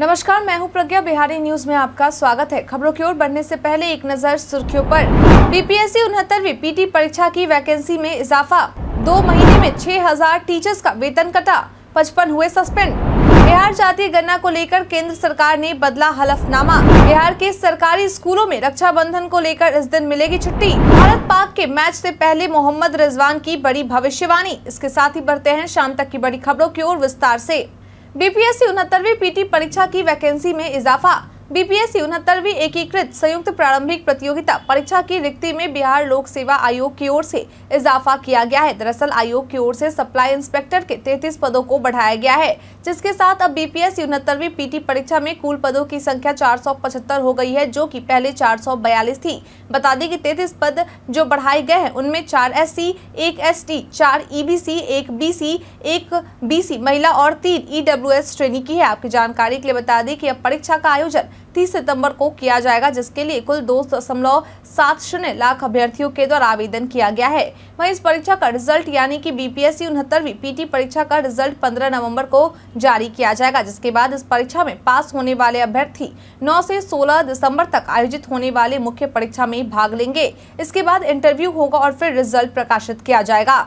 नमस्कार मैं हूं प्रज्ञा बिहारी न्यूज में आपका स्वागत है खबरों की ओर बढ़ने से पहले एक नजर सुर्खियों पर बीपीएससी उनहत्तरवीं पीटी परीक्षा की वैकेंसी में इजाफा दो महीने में 6000 टीचर्स का वेतन कटा पचपन हुए सस्पेंड बिहार जातीय गणना को लेकर केंद्र सरकार ने बदला हलफनामा बिहार के सरकारी स्कूलों में बंधन को लेकर इस दिन मिलेगी छुट्टी भारत पाक के मैच से पहले मोहम्मद रिजवान की बड़ी भविष्यवाणी इसके साथ ही बढ़ते हैं शाम तक की बड़ी खबरों की ओर विस्तार ऐसी बीपीएससी उनहत्तरवीं पीटी परीक्षा की वैकेंसी में इजाफा बीपीएससी उनहत्तरवीं एकीकृत संयुक्त प्रारंभिक प्रतियोगिता परीक्षा की रिक्ति में बिहार लोक सेवा आयोग की ओर से इजाफा किया गया है दरअसल आयोग की ओर से सप्लाई इंस्पेक्टर के 33 पदों को बढ़ाया गया है जिसके साथ अब बीपीएससी उनहत्तरवीं पीटी परीक्षा में कुल पदों की संख्या 475 हो गई है जो कि पहले 442 थी बता दें की तैतीस पद जो बढ़ाए गए हैं उनमें चार एस सी एक एस टी चार ई बी सी एक बी सी एक बी सी महिला और तीन ई डब्ल्यू एस श्रेणी की है आपकी जानकारी के लिए बता दें की अब परीक्षा का आयोजन 30 सितंबर को किया जाएगा जिसके लिए कुल दो दशमलव सात शून्य लाख अभ्यर्थियों के द्वारा आवेदन किया गया है वहीं इस परीक्षा का रिजल्ट यानी कि बीपीएससी उनहत्तरवी पीटी परीक्षा का रिजल्ट 15 नवंबर को जारी किया जाएगा जिसके बाद इस परीक्षा में पास होने वाले अभ्यर्थी 9 से 16 दिसंबर तक आयोजित होने वाले मुख्य परीक्षा में भाग लेंगे इसके बाद इंटरव्यू होगा और फिर रिजल्ट प्रकाशित किया जाएगा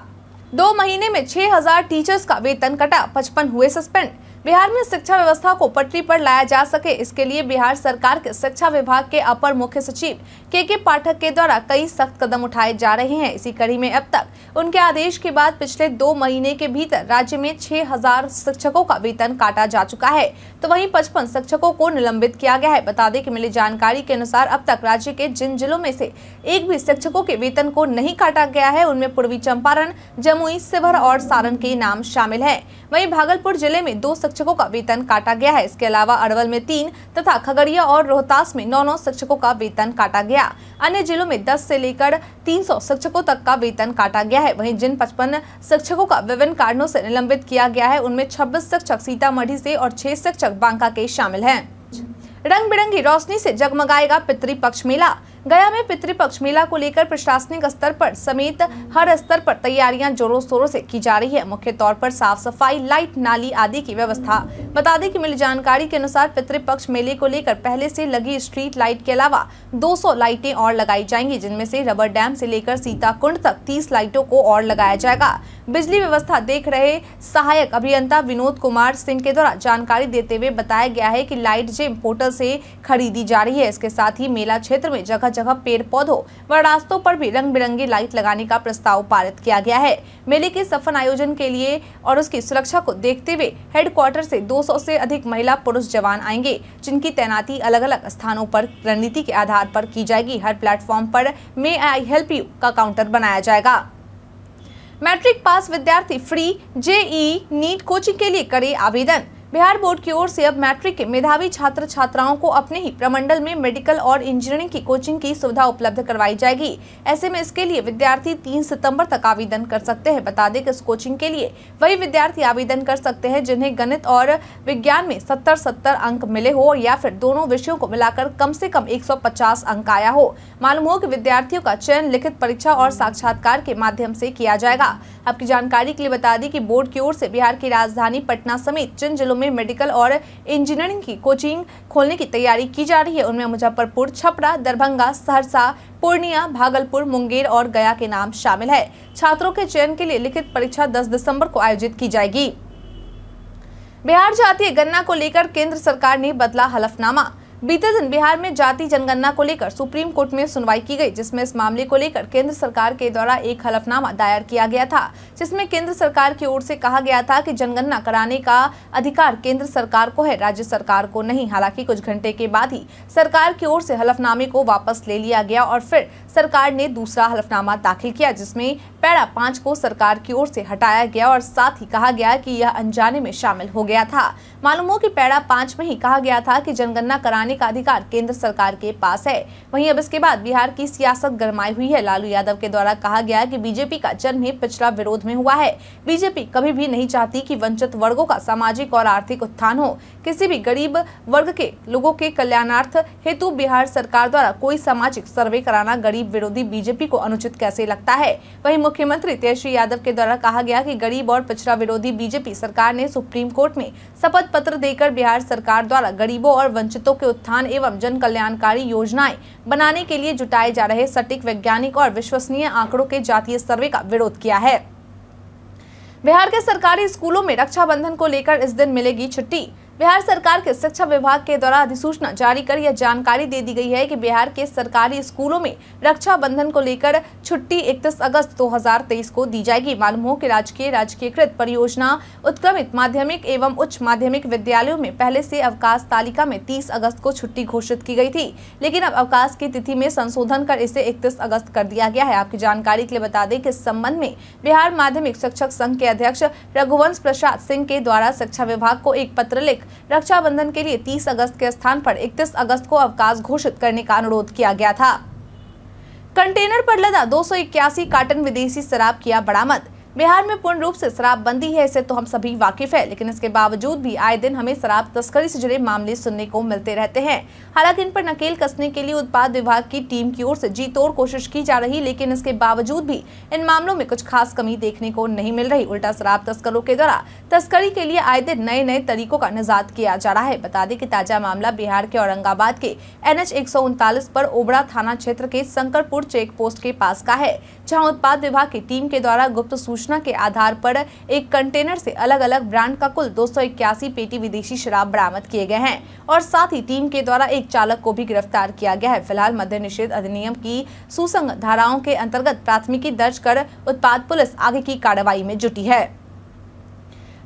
दो महीने में 6000 टीचर्स का वेतन कटा पचपन हुए सस्पेंड बिहार में शिक्षा व्यवस्था को पटरी पर लाया जा सके इसके लिए बिहार सरकार के शिक्षा विभाग के अपर मुख्य सचिव के के पाठक के द्वारा कई सख्त कदम उठाए जा रहे हैं इसी कड़ी में अब तक उनके आदेश के बाद पिछले दो महीने के भीतर राज्य में 6000 शिक्षकों का वेतन काटा जा चुका है तो वहीं पचपन शिक्षकों को निलंबित किया गया है बता दें की मिली जानकारी के अनुसार अब तक राज्य के जिन जिलों में से एक भी शिक्षकों के वेतन को नहीं काटा गया है उनमें पूर्वी चंपारण जमुई सिवर और सारण के नाम शामिल है वही भागलपुर जिले में दो शिक्षकों का वेतन काटा गया है इसके अलावा अरवल में तीन तथा खगड़िया और रोहतास में नौ नौ शिक्षकों का वेतन काटा गया अन्य जिलों में दस से लेकर तीन शिक्षकों तक का वेतन काटा गया है वही जिन पचपन शिक्षकों का विभिन्न कारणों से निलंबित किया गया है उनमें छब्बीस शिक्षक सीतामढ़ी से और छह शिक्षक बांका के शामिल है रंग बिरंगी रोशनी से जगमगाएगा पितृपक्ष मेला गया में पितृपक्ष मेला को लेकर प्रशासनिक स्तर पर समेत हर स्तर पर तैयारियां जोरों शोरों से की जा रही है मुख्य तौर पर साफ सफाई लाइट नाली आदि की व्यवस्था बता दें कि मिली जानकारी के अनुसार पितृपक्ष मेले को लेकर पहले से लगी स्ट्रीट लाइट के अलावा 200 लाइटें और लगाई जाएंगी जिनमें से रबर डैम से लेकर सीता तक तीस लाइटों को और लगाया जाएगा बिजली व्यवस्था देख रहे सहायक अभियंता विनोद कुमार सिंह के द्वारा जानकारी देते हुए बताया गया है की लाइट जेम पोर्टल से खरीदी जा रही है इसके साथ ही मेला क्षेत्र में जगह जगह जगह पेड़ पौधों व रास्तों पर भी रंग बिरंगी लाइट लगाने का प्रस्ताव पारित किया गया है मेले के सफल आयोजन के लिए और उसकी सुरक्षा को देखते हुए हेडक्वार्टर से 200 से अधिक महिला पुरुष जवान आएंगे जिनकी तैनाती अलग अलग स्थानों पर रणनीति के आधार पर की जाएगी हर प्लेटफॉर्म पर मे आई हेल्प यू का काउंटर बनाया जाएगा मैट्रिक पास विद्यार्थी फ्री जेई नीट कोचिंग के लिए करे आवेदन बिहार बोर्ड की ओर से अब मैट्रिक के मेधावी छात्र छात्राओं को अपने ही प्रमंडल में मेडिकल और इंजीनियरिंग की कोचिंग की सुविधा उपलब्ध करवाई जाएगी ऐसे में इसके लिए विद्यार्थी 3 सितंबर तक आवेदन कर सकते हैं बता दें कि इस कोचिंग के लिए वही विद्यार्थी आवेदन कर सकते हैं जिन्हें गणित और विज्ञान में सत्तर सत्तर अंक मिले हो या फिर दोनों विषयों को मिलाकर कम से कम एक अंक आया हो मालूम हो कि विद्यार्थियों का चयन लिखित परीक्षा और साक्षात्कार के माध्यम से किया जाएगा आपकी जानकारी के लिए बता दी कि बोर्ड की ओर से बिहार की राजधानी पटना समेत जिन जिलों में मेडिकल और इंजीनियरिंग की कोचिंग खोलने की तैयारी की जा रही है उनमें मुजफ्फरपुर छपरा दरभंगा सहरसा पूर्णिया भागलपुर मुंगेर और गया के नाम शामिल है छात्रों के चयन के लिए लिखित परीक्षा दस दिसंबर को आयोजित की जाएगी बिहार जातीय गन्ना को लेकर केंद्र सरकार ने बदला हलफनामा बीते दिन बिहार में जाति जनगणना को लेकर सुप्रीम कोर्ट में सुनवाई की गई जिसमें इस मामले को लेकर केंद्र सरकार के द्वारा एक हलफनामा दायर किया गया था जिसमें केंद्र सरकार की ओर से कहा गया था कि जनगणना कराने का अधिकार केंद्र सरकार को है राज्य सरकार को नहीं हालांकि कुछ घंटे के बाद ही सरकार की ओर से हलफनामे को वापस ले लिया गया और फिर सरकार ने दूसरा हलफनामा दाखिल किया जिसमें पैरा पांच को सरकार की ओर से हटाया गया और साथ ही कहा गया कि यह अनजाने में शामिल हो गया था मालूम हो कि पैरा पांच में ही कहा गया था कि जनगणना कराने बनाने का अधिकार केंद्र सरकार के पास है वहीं अब इसके बाद बिहार की सियासत गरमाई हुई है लालू यादव के द्वारा कहा गया कि बीजेपी का जन्म ही पिछड़ा विरोध में हुआ है बीजेपी कभी भी नहीं चाहती कि वंचित वर्गों का सामाजिक और आर्थिक उत्थान हो किसी भी गरीब वर्ग के लोगों के कल्याणार्थ हेतु बिहार सरकार द्वारा कोई सामाजिक सर्वे कराना गरीब विरोधी बीजेपी को अनुचित कैसे लगता है वही मुख्यमंत्री तेजस्वी यादव के द्वारा कहा गया कि गरीब और पिछड़ा विरोधी बीजेपी सरकार ने सुप्रीम कोर्ट में शपथ पत्र देकर बिहार सरकार द्वारा गरीबों और वंचितों के उत्थान एवं जन कल्याणकारी योजनाएं बनाने के लिए जुटाए जा रहे सटीक वैज्ञानिक और विश्वसनीय आंकड़ों के जातीय सर्वे का विरोध किया है बिहार के सरकारी स्कूलों में रक्षाबंधन को लेकर इस दिन मिलेगी छुट्टी बिहार सरकार के शिक्षा विभाग के द्वारा अधिसूचना जारी कर यह जानकारी दे दी गई है कि बिहार के सरकारी स्कूलों में रक्षाबंधन को लेकर छुट्टी 31 अगस्त 2023 को दी जाएगी मालूम हो कि राजकीय राजकीयकृत परियोजना उत्क्रमित माध्यमिक एवं उच्च माध्यमिक विद्यालयों में पहले से अवकाश तालिका में तीस अगस्त को छुट्टी घोषित की गई थी लेकिन अब अवकाश की तिथि में संशोधन कर इसे इकतीस अगस्त कर दिया गया है आपकी जानकारी के लिए बता दें कि इस संबंध में बिहार माध्यमिक शिक्षक संघ के अध्यक्ष रघुवंश प्रसाद सिंह के द्वारा शिक्षा विभाग को एक पत्र लिख रक्षाबंधन के लिए 30 अगस्त के स्थान पर 31 अगस्त को अवकाश घोषित करने का अनुरोध किया गया था कंटेनर पर लदा दो कार्टन विदेशी शराब किया बरामद बिहार में पूर्ण रूप से शराबबंदी है इसे तो हम सभी वाकिफ है लेकिन इसके बावजूद भी आए दिन हमें शराब तस्करी से जुड़े मामले सुनने को मिलते रहते हैं हालांकि इन पर नकेल कसने के लिए उत्पाद विभाग की टीम की ओर से जी तोड़ कोशिश की जा रही लेकिन इसके बावजूद भी इन मामलों में कुछ खास कमी देखने को नहीं मिल रही उल्टा शराब तस्करों के द्वारा तस्करी के लिए आए दिन नए नए तरीकों का निजात किया जा रहा है बता दें कि ताजा मामला बिहार के औरंगाबाद के एन एच पर ओबड़ा थाना क्षेत्र के शंकरपुर चेक पोस्ट के पास का है जहाँ उत्पाद विभाग की टीम के द्वारा गुप्त सूचना सूचना के आधार पर एक कंटेनर से अलग अलग ब्रांड का कुल दो पेटी विदेशी शराब बरामद किए गए हैं और साथ ही टीम के द्वारा एक चालक को भी गिरफ्तार किया गया है फिलहाल मध्य निषेध अधिनियम की सुसंग धाराओं के अंतर्गत प्राथमिकी दर्ज कर उत्पाद पुलिस आगे की कार्रवाई में जुटी है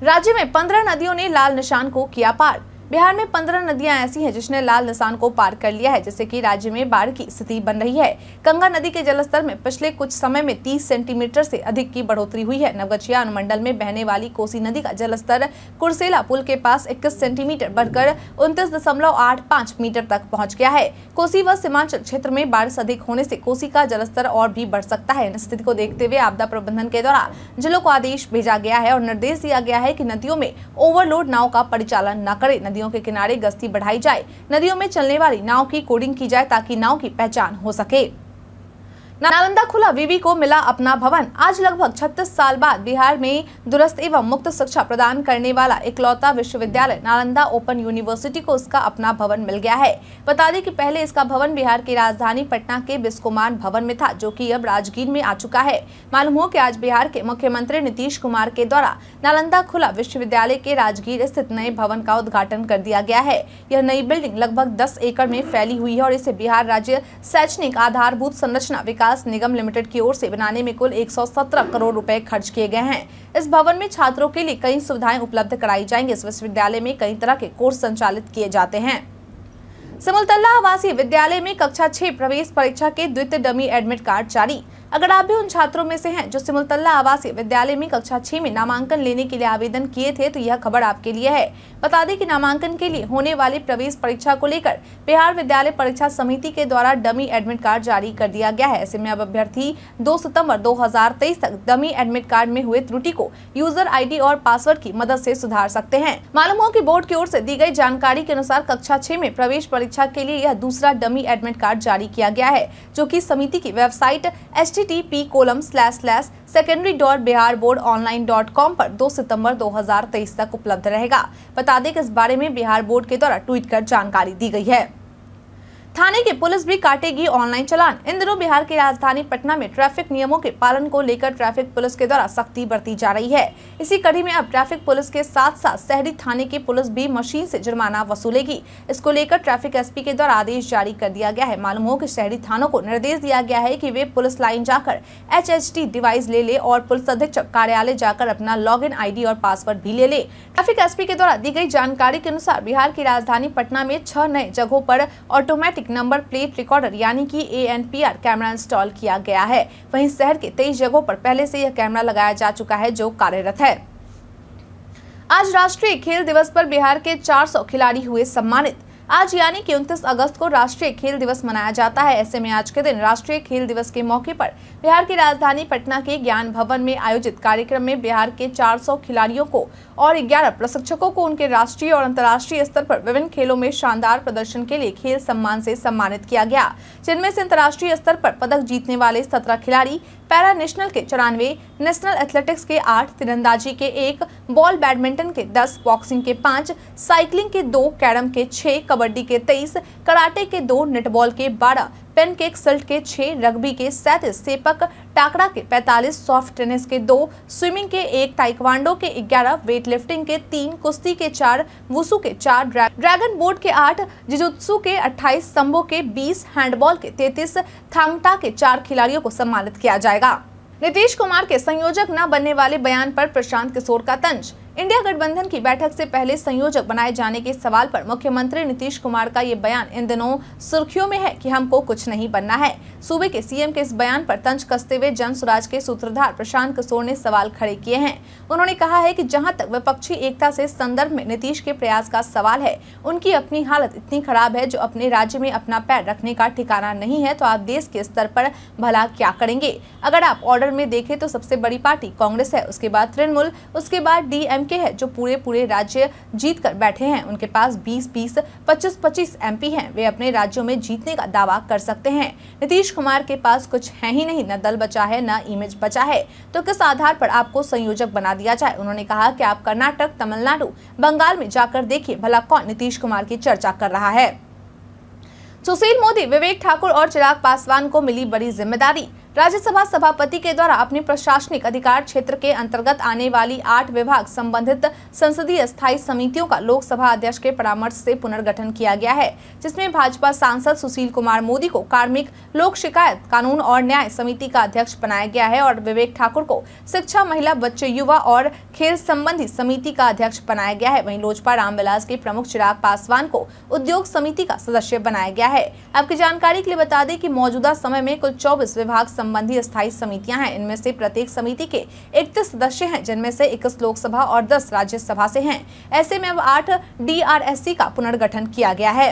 राज्य में पंद्रह नदियों ने लाल निशान को किया पार बिहार में पंद्रह नदियां ऐसी हैं जिसने लाल निशान को पार कर लिया है जिससे कि राज्य में बाढ़ की स्थिति बन रही है गंगा नदी के जलस्तर में पिछले कुछ समय में तीस सेंटीमीटर से अधिक की बढ़ोतरी हुई है नवगछिया अनुमंडल में बहने वाली कोसी नदी का जलस्तर कुर्सेला पुल के पास इक्कीस सेंटीमीटर बढ़कर उनतीस मीटर तक पहुँच गया है कोसी व सीमांचल क्षेत्र में बारिश अधिक होने ऐसी कोसी का जलस्तर और भी बढ़ सकता है स्थिति को देखते हुए आपदा प्रबंधन के द्वारा जिलों को आदेश भेजा गया है और निर्देश दिया गया है की नदियों में ओवरलोड नाव का परिचालन न करे नदियों नदियों के किनारे गश्ती बढ़ाई जाए नदियों में चलने वाली नाव की कोडिंग की जाए ताकि नाव की पहचान हो सके नालंदा खुला विवी को मिला अपना भवन आज लगभग 36 साल बाद बिहार में दुरस्त एवं मुक्त शिक्षा प्रदान करने वाला इकलौता विश्वविद्यालय नालंदा ओपन यूनिवर्सिटी को इसका अपना भवन मिल गया है बता दें कि पहले इसका भवन बिहार की राजधानी पटना के बिस्कुमान भवन में था जो की अब राजगीर में आ चुका है मालूम हो की आज बिहार के मुख्यमंत्री नीतीश कुमार के द्वारा नालंदा खुला विश्वविद्यालय के राजगीर स्थित नए भवन का उद्घाटन कर दिया गया है यह नई बिल्डिंग लगभग दस एकड़ में फैली हुई है और इसे बिहार राज्य शैक्षणिक आधारभूत संरचना विकास विकास निगम लिमिटेड की ओर से बनाने में कुल 117 करोड़ रुपए खर्च किए गए हैं इस भवन में छात्रों के लिए कई सुविधाएं उपलब्ध कराई जाएंगी इस विश्वविद्यालय में कई तरह के कोर्स संचालित किए जाते हैं सिमुलतल्ला आवासीय विद्यालय में कक्षा छह प्रवेश परीक्षा के द्वितीय डमी एडमिट कार्ड जारी अगर आप भी उन छात्रों में से हैं जो सिमुलतल्ला आवासीय विद्यालय में कक्षा छह में नामांकन लेने के लिए आवेदन किए थे तो यह खबर आपके लिए है बता दें कि नामांकन के लिए होने वाली प्रवेश परीक्षा को लेकर बिहार विद्यालय परीक्षा समिति के द्वारा डमी एडमिट कार्ड जारी कर दिया गया है ऐसे में अब अभ्यर्थी दो सितम्बर दो तक डमी एडमिट कार्ड में हुए त्रुटि को यूजर आई और पासवर्ड की मदद ऐसी सुधार सकते हैं मालूम हो की बोर्ड की ओर ऐसी दी गयी जानकारी के अनुसार कक्षा छह में प्रवेश परीक्षा के लिए यह दूसरा डमी एडमिट कार्ड जारी किया गया है जो की समिति की वेबसाइट एस http colon slash slash secondary dot Bihar board online dot com पर 2 सितंबर 2023 तक उपलब्ध रहेगा बता दें कि इस बारे में बिहार बोर्ड के द्वारा ट्वीट कर जानकारी दी गई है थाने की पुलिस भी काटेगी ऑनलाइन चलान इन दिनों बिहार की राजधानी पटना में ट्रैफिक नियमों के पालन को लेकर ट्रैफिक पुलिस के द्वारा सख्ती बरती जा रही है इसी कड़ी में अब ट्रैफिक पुलिस के साथ साथ शहरी थाने की पुलिस भी मशीन से जुर्माना वसूलेगी इसको लेकर ट्रैफिक एसपी के द्वारा आदेश जारी कर दिया गया है मालूम हो की शहरी थानों को निर्देश दिया गया है की वे पुलिस लाइन जाकर एच डिवाइस ले ले और पुलिस अधीक्षक कार्यालय जाकर अपना लॉग इन और पासवर्ड भी ले ले ट्रैफिक एस के द्वारा दी गई जानकारी के अनुसार बिहार की राजधानी पटना में छह नए जगहों आरोप automatic automatic number plate recorder यानी कि ए कैमरा इंस्टॉल किया गया है वहीं शहर के तेईस जगहों पर पहले से यह कैमरा लगाया जा चुका है जो कार्यरत है आज राष्ट्रीय खेल दिवस पर बिहार के 400 खिलाड़ी हुए सम्मानित आज यानी कि 29 अगस्त को राष्ट्रीय खेल दिवस मनाया जाता है ऐसे में आज के दिन राष्ट्रीय खेल दिवस के मौके पर बिहार की राजधानी पटना के ज्ञान भवन में आयोजित कार्यक्रम में बिहार के 400 खिलाड़ियों को और 11 प्रशिक्षकों को उनके राष्ट्रीय और अंतर्राष्ट्रीय स्तर पर विभिन्न खेलों में शानदार प्रदर्शन के लिए खेल सम्मान से सम्मानित किया गया जिनमें से अंतर्राष्ट्रीय स्तर पर पदक जीतने वाले सत्रह खिलाड़ी पैरा नेशनल के चौरानवे नेशनल एथलेटिक्स के आठ तिरंदाजी के एक बॉल बैडमिंटन के दस बॉक्सिंग के पाँच साइकिलिंग के दो कैरम के छः कबड्डी के तेईस कराटे के दो नेटबॉल के बारह पेनकेक सल्ट के छः रग्बी के सैंतीस सेपक टाकरा के पैंतालीस सॉफ्ट टेनिस के दो स्विमिंग के एक ताइक्वांडो के ग्यारह वेट लिफ्टिंग के तीन कुश्ती के चार वुसू के चार ड्रैगन बोर्ड के आठ जिजुत्सु के अट्ठाईस संबो के बीस हैंडबॉल के तैतीस थांगटा के चार खिलाड़ियों को सम्मानित किया जाएगा नीतीश कुमार के संयोजक न बनने वाले बयान पर प्रशांत किशोर का तंज इंडिया गठबंधन की बैठक से पहले संयोजक बनाए जाने के सवाल पर मुख्यमंत्री नीतीश कुमार का ये बयान इन दिनों सुर्खियों में है कि हमको कुछ नहीं बनना है सूबे के सीएम के इस बयान पर तंज कसते हुए जन स्वराज के सूत्रधार प्रशांत किशोर ने सवाल खड़े किए हैं उन्होंने कहा है कि जहां तक विपक्षी एकता से संदर्भ में नीतीश के प्रयास का सवाल है उनकी अपनी हालत इतनी खराब है जो अपने राज्य में अपना पैर रखने का ठिकाना नहीं है तो आप देश के स्तर पर भला क्या करेंगे अगर आप ऑर्डर में देखे तो सबसे बड़ी पार्टी कांग्रेस है उसके बाद तृणमूल उसके बाद डीएम के हैं जो पूरे पूरे राज्य जीत कर बैठे हैं उनके पास 20 20 25 25 एमपी हैं वे अपने राज्यों में जीतने का दावा कर सकते हैं नीतीश कुमार के पास कुछ है ही नहीं न दल बचा है न इमेज बचा है तो किस आधार पर आपको संयोजक बना दिया जाए उन्होंने कहा कि आप कर्नाटक तमिलनाडु बंगाल में जाकर देखिए भला कौन नीतीश कुमार की चर्चा कर रहा है सुशील मोदी विवेक ठाकुर और चिराग पासवान को मिली बड़ी जिम्मेदारी राज्यसभा सभापति के द्वारा अपने प्रशासनिक अधिकार क्षेत्र के अंतर्गत आने वाली आठ विभाग संबंधित संसदीय स्थायी समितियों का लोकसभा अध्यक्ष के परामर्श से पुनर्गठन किया गया है जिसमें भाजपा सांसद सुशील कुमार मोदी को कार्मिक लोक शिकायत कानून और न्याय समिति का अध्यक्ष बनाया गया है और विवेक ठाकुर को शिक्षा महिला बच्चे युवा और खेल संबंधी समिति का अध्यक्ष बनाया गया है वही लोजपा रामविलास के प्रमुख चिराग पासवान को उद्योग समिति का सदस्य बनाया गया है आपकी जानकारी के लिए बता दें की मौजूदा समय में कुल चौबीस विभाग संबंधी स्थायी समितियां हैं इनमें से प्रत्येक समिति के इकतीस सदस्य हैं जिनमें से इक्कीस लोकसभा और दस राज्यसभा से हैं ऐसे में अब आठ डी का पुनर्गठन किया गया है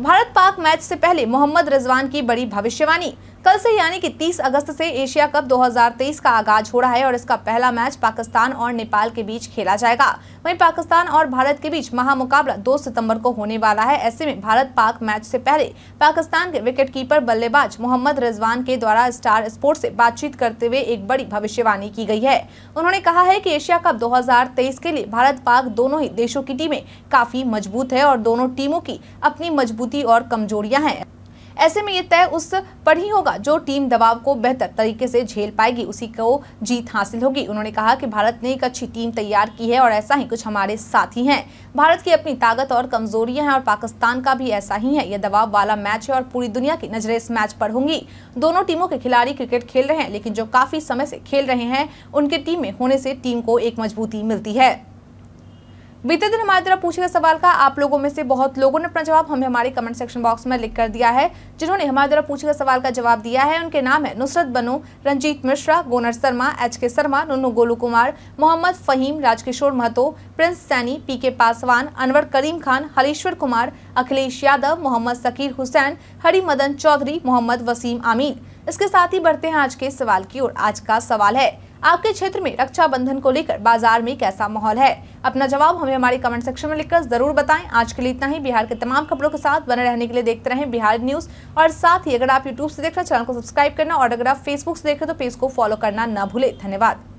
भारत पाक मैच से पहले मोहम्मद रिजवान की बड़ी भविष्यवाणी कल से यानी कि 30 अगस्त से एशिया कप 2023 का आगाज हो रहा है और इसका पहला मैच पाकिस्तान और नेपाल के बीच खेला जाएगा वहीं पाकिस्तान और भारत के बीच महामुकाबला 2 सितंबर को होने वाला है ऐसे में भारत पाक मैच से पहले पाकिस्तान के विकेटकीपर बल्लेबाज मोहम्मद रिजवान के द्वारा स्टार स्पोर्ट्स से बातचीत करते हुए एक बड़ी भविष्यवाणी की गई है उन्होंने कहा है की एशिया कप दो के लिए भारत पाक दोनों ही देशों की टीमें काफी मजबूत है और दोनों टीमों की अपनी मजबूती और कमजोरियाँ हैं ऐसे में ये तय उस पर ही होगा जो टीम दबाव को बेहतर तरीके से झेल पाएगी उसी को जीत हासिल होगी उन्होंने कहा कि भारत ने एक अच्छी टीम तैयार की है और ऐसा ही कुछ हमारे साथी हैं भारत की अपनी ताकत और कमजोरियां हैं और पाकिस्तान का भी ऐसा ही है यह दबाव वाला मैच है और पूरी दुनिया की नजरें इस मैच पर होंगी दोनों टीमों के खिलाड़ी क्रिकेट खेल रहे हैं लेकिन जो काफी समय से खेल रहे हैं उनके टीम में होने से टीम को एक मजबूती मिलती है बीते दिन हमारे तरफ पूछे गए सवाल का आप लोगों में से बहुत लोगों ने अपना जवाब हमें हमारे कमेंट सेक्शन बॉक्स में लिख कर दिया है जिन्होंने हमारे तरफ पूछे गए सवाल का जवाब दिया है उनके नाम है Nusrat Banu Ranjit Mishra Gonar Sharma H K Sharma Nunu Golu Kumar Mohammad Faheem Rajkishore Mahto Prince Saini P K Paswan Anwar करीम खान हरीश्वर कुमार अखिलेश यादव मोहम्मद सकीर हुसैन हरी मदन चौधरी मोहम्मद वसीम आमिर इसके साथ ही बढ़ते हैं आज के सवाल की ओर आज का सवाल है आपके क्षेत्र में रक्षाबंधन को लेकर बाजार में कैसा माहौल है अपना जवाब हमें हमारे कमेंट सेक्शन में लिखकर जरूर बताएं आज के लिए इतना ही बिहार के तमाम खबरों के साथ बने रहने के लिए देखते रहें बिहार न्यूज और साथ ही अगर आप यूट्यूब से देख रहे चैनल को सब्सक्राइब करना और अगर आप फेसबुक से देख रहे तो पेज को फॉलो करना न भूले धन्यवाद